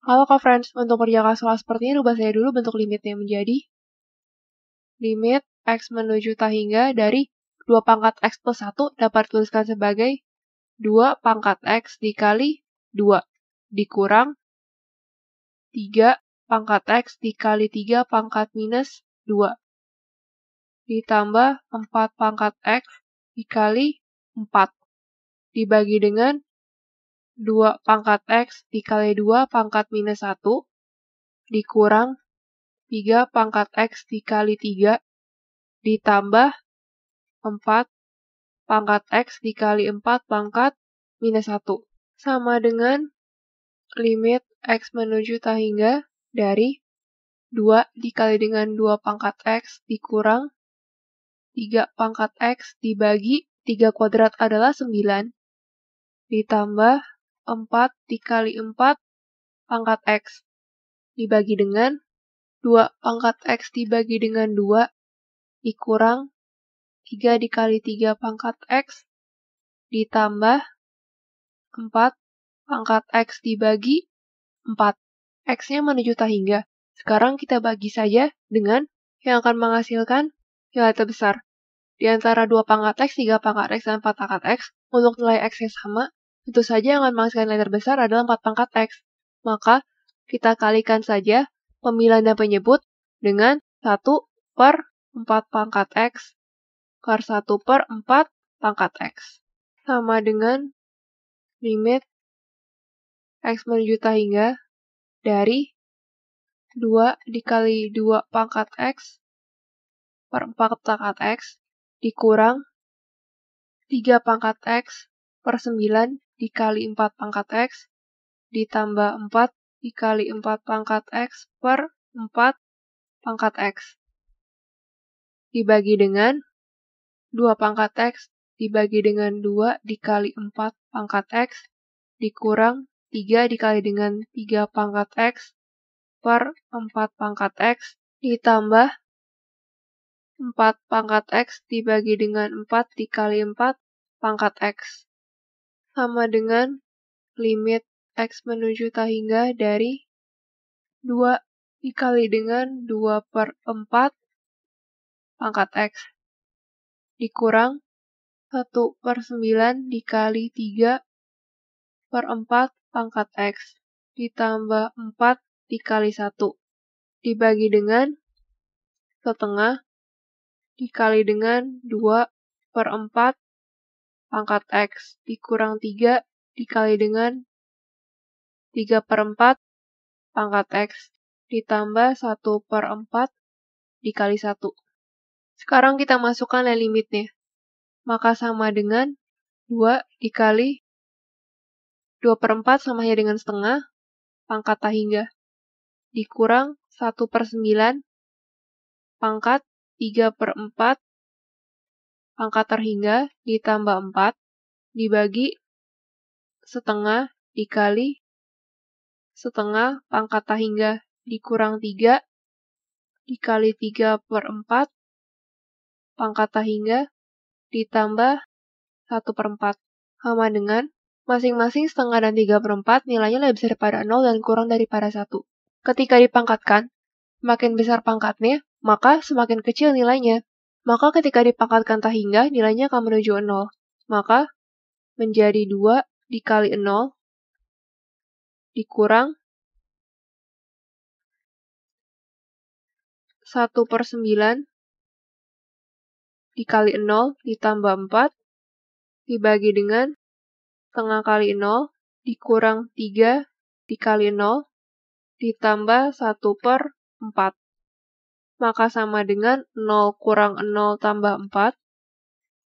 Halo Kak Friends, untuk perjalanan soal seperti ini rubah saya dulu bentuk limitnya menjadi limit X menuju tak hingga dari 2 pangkat X plus 1 dapat dituliskan sebagai 2 pangkat X dikali 2 dikurang 3 pangkat X dikali 3 pangkat minus 2 ditambah 4 pangkat X dikali 4 dibagi dengan 2 pangkat X dikali 2 pangkat minus 1 dikurang 3 pangkat X dikali 3 ditambah 4 pangkat X dikali 4 pangkat minus 1 sama dengan limit X menuju tak hingga dari 2 dikali dengan 2 pangkat X dikurang 3 pangkat X dibagi 3 kuadrat adalah 9 ditambah 4 dikali 4 pangkat X dibagi dengan 2 pangkat X dibagi dengan 2 dikurang 3 dikali 3 pangkat X ditambah 4 pangkat X dibagi 4. X-nya menuju tak hingga. Sekarang kita bagi saja dengan yang akan menghasilkan nilai terbesar. Di antara 2 pangkat X, 3 pangkat X, dan 4 pangkat X, untuk nilai X yang sama, Tentu saja yang menghasilkan nilai terbesar adalah empat pangkat X. Maka, kita kalikan saja pemilihan dan penyebut dengan 1 per 4 pangkat X per 1 per 4 pangkat X. Sama dengan limit X menuju juta hingga dari 2 dikali 2 pangkat X per 4 pangkat X dikurang 3 pangkat X per 9 dikali 4 pangkat X ditambah 4 dikali 4 pangkat X per 4 pangkat X. Dibagi dengan 2 pangkat X dibagi dengan 2 dikali 4 pangkat X dikurang 3 dikali dengan 3 pangkat X per 4 pangkat X ditambah 4 pangkat X dibagi dengan 4 dikali 4 pangkat X sama dengan limit X menuju tak hingga dari 2 dikali dengan 2 per 4 pangkat X dikurang 1 per 9 dikali 3 per 4 pangkat X ditambah 4 dikali 1 dibagi dengan setengah dikali dengan 2 per 4 pangkat X dikurang 3 dikali dengan 3 per 4 pangkat X ditambah 1 per 4 dikali 1. Sekarang kita masukkan nilai limitnya. Maka sama dengan 2 dikali 2 per 4 sama dengan setengah pangkat tak hingga dikurang 1 per 9 pangkat 3 per 4 pangkat terhingga ditambah 4 dibagi setengah dikali setengah pangkat terhingga dikurang 3 dikali 3 per 4 pangkat terhingga ditambah 1 per 4 sama dengan masing-masing setengah dan 3 per 4 nilainya lebih besar daripada 0 dan kurang daripada 1. Ketika dipangkatkan, makin besar pangkatnya, maka semakin kecil nilainya. Maka ketika dipangkatkan tak hingga, nilainya akan menuju 0. Maka menjadi 2 dikali 0 dikurang 1 per 9 dikali 0 ditambah 4 dibagi dengan setengah kali 0 dikurang 3 dikali 0 ditambah 1 per 4 maka sama dengan 0 kurang 0 tambah 4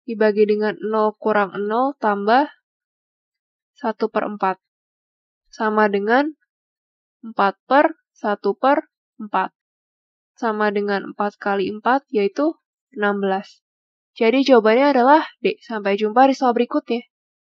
dibagi dengan 0 kurang 0 tambah 1 per 4. Sama dengan 4 per 1 per 4. Sama dengan 4 kali 4 yaitu 16. Jadi jawabannya adalah D. Sampai jumpa di soal berikutnya.